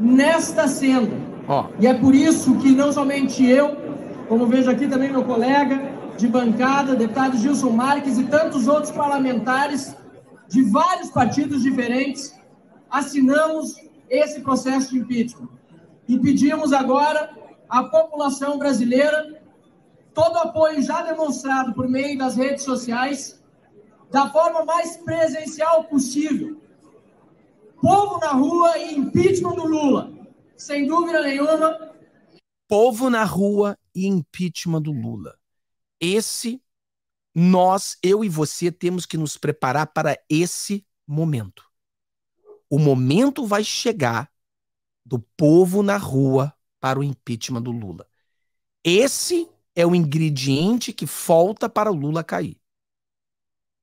nesta senda. Oh. E é por isso que não somente eu, como vejo aqui também meu colega de bancada, deputado Gilson Marques e tantos outros parlamentares de vários partidos diferentes, assinamos esse processo de impeachment. E pedimos agora à população brasileira todo o apoio já demonstrado por meio das redes sociais, da forma mais presencial possível, Povo na rua e impeachment do Lula. Sem dúvida nenhuma. Povo na rua e impeachment do Lula. Esse, nós, eu e você, temos que nos preparar para esse momento. O momento vai chegar do povo na rua para o impeachment do Lula. Esse é o ingrediente que falta para o Lula cair.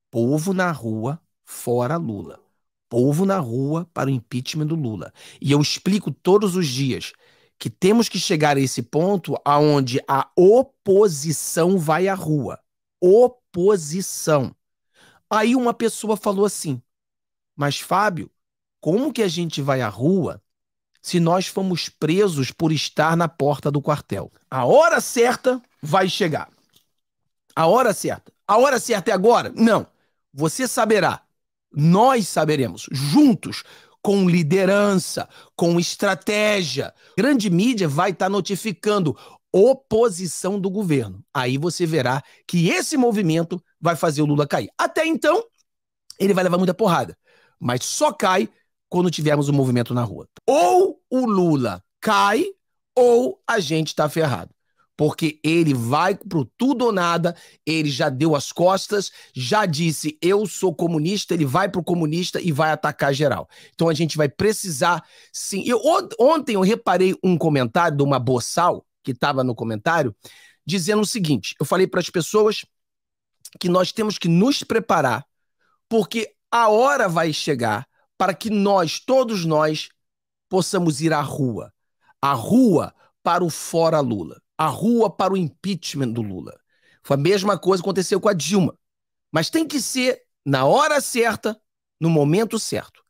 Povo na rua, fora Lula povo na rua para o impeachment do Lula. E eu explico todos os dias que temos que chegar a esse ponto aonde a oposição vai à rua. Oposição. Aí uma pessoa falou assim: "Mas Fábio, como que a gente vai à rua se nós fomos presos por estar na porta do quartel? A hora certa vai chegar. A hora certa. A hora certa é agora? Não. Você saberá nós saberemos, juntos, com liderança, com estratégia. Grande mídia vai estar tá notificando oposição do governo. Aí você verá que esse movimento vai fazer o Lula cair. Até então, ele vai levar muita porrada, mas só cai quando tivermos um movimento na rua. Ou o Lula cai, ou a gente está ferrado porque ele vai pro tudo ou nada, ele já deu as costas, já disse eu sou comunista, ele vai pro comunista e vai atacar geral. Então a gente vai precisar sim. Eu, ontem eu reparei um comentário de uma boçal que estava no comentário dizendo o seguinte: eu falei para as pessoas que nós temos que nos preparar, porque a hora vai chegar para que nós, todos nós, possamos ir à rua. A rua para o fora Lula a rua para o impeachment do Lula. Foi a mesma coisa que aconteceu com a Dilma. Mas tem que ser na hora certa, no momento certo.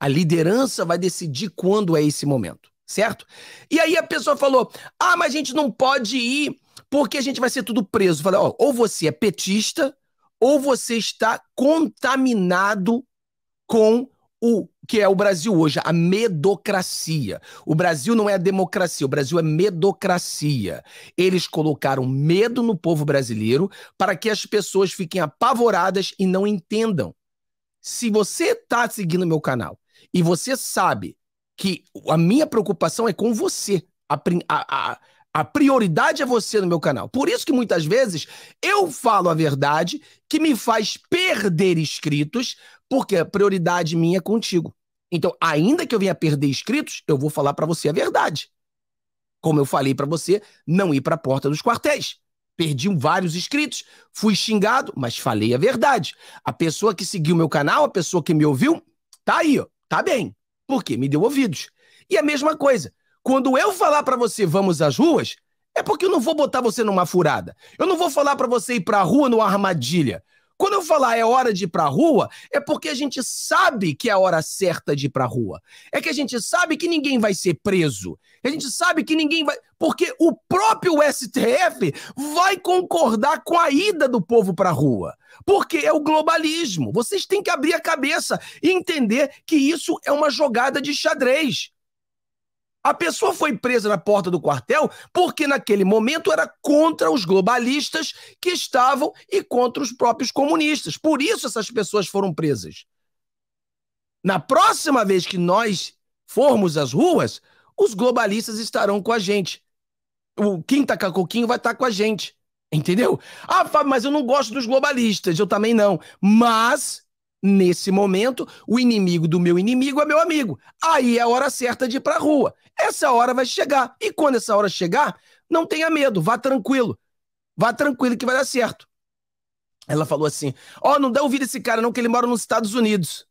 A liderança vai decidir quando é esse momento, certo? E aí a pessoa falou: ah, mas a gente não pode ir porque a gente vai ser tudo preso. Falei, ou você é petista, ou você está contaminado com o que é o Brasil hoje, a medocracia. O Brasil não é a democracia, o Brasil é medocracia. Eles colocaram medo no povo brasileiro para que as pessoas fiquem apavoradas e não entendam. Se você está seguindo meu canal e você sabe que a minha preocupação é com você, a, a, a a prioridade é você no meu canal. Por isso que muitas vezes eu falo a verdade que me faz perder inscritos, porque a prioridade minha é contigo. Então, ainda que eu venha perder inscritos, eu vou falar para você a verdade. Como eu falei para você, não ir para a porta dos quartéis. Perdi vários inscritos, fui xingado, mas falei a verdade. A pessoa que seguiu meu canal, a pessoa que me ouviu, tá aí, ó, tá bem. Porque me deu ouvidos. E a mesma coisa, quando eu falar para você vamos às ruas, é porque eu não vou botar você numa furada. Eu não vou falar para você ir para a rua numa armadilha. Quando eu falar é hora de ir pra rua, é porque a gente sabe que é a hora certa de ir pra rua. É que a gente sabe que ninguém vai ser preso. A gente sabe que ninguém vai. Porque o próprio STF vai concordar com a ida do povo pra rua. Porque é o globalismo. Vocês têm que abrir a cabeça e entender que isso é uma jogada de xadrez. A pessoa foi presa na porta do quartel porque, naquele momento, era contra os globalistas que estavam e contra os próprios comunistas. Por isso, essas pessoas foram presas. Na próxima vez que nós formos às ruas, os globalistas estarão com a gente. O Quinta Cacoquinho vai estar com a gente. Entendeu? Ah, Fábio, mas eu não gosto dos globalistas. Eu também não. Mas Nesse momento, o inimigo do meu inimigo é meu amigo. Aí é a hora certa de ir para a rua. Essa hora vai chegar. E quando essa hora chegar, não tenha medo, vá tranquilo. Vá tranquilo que vai dar certo. Ela falou assim: Ó, oh, não dá ouvido esse cara, não, que ele mora nos Estados Unidos.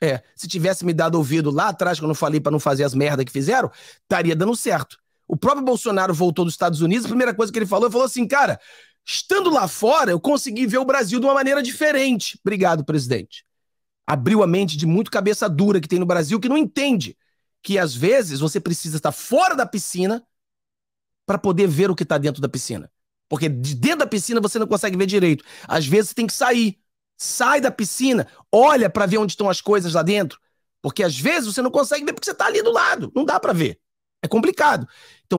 É, se tivesse me dado ouvido lá atrás, quando eu falei para não fazer as merdas que fizeram, estaria dando certo. O próprio Bolsonaro voltou dos Estados Unidos, a primeira coisa que ele falou, ele falou assim: cara, estando lá fora, eu consegui ver o Brasil de uma maneira diferente. Obrigado, presidente abriu a mente de muito cabeça dura que tem no Brasil que não entende que às vezes você precisa estar fora da piscina para poder ver o que está dentro da piscina. Porque de dentro da piscina você não consegue ver direito. Às vezes você tem que sair. Sai da piscina, olha para ver onde estão as coisas lá dentro. Porque às vezes você não consegue ver porque você está ali do lado. Não dá para ver. É complicado. Então,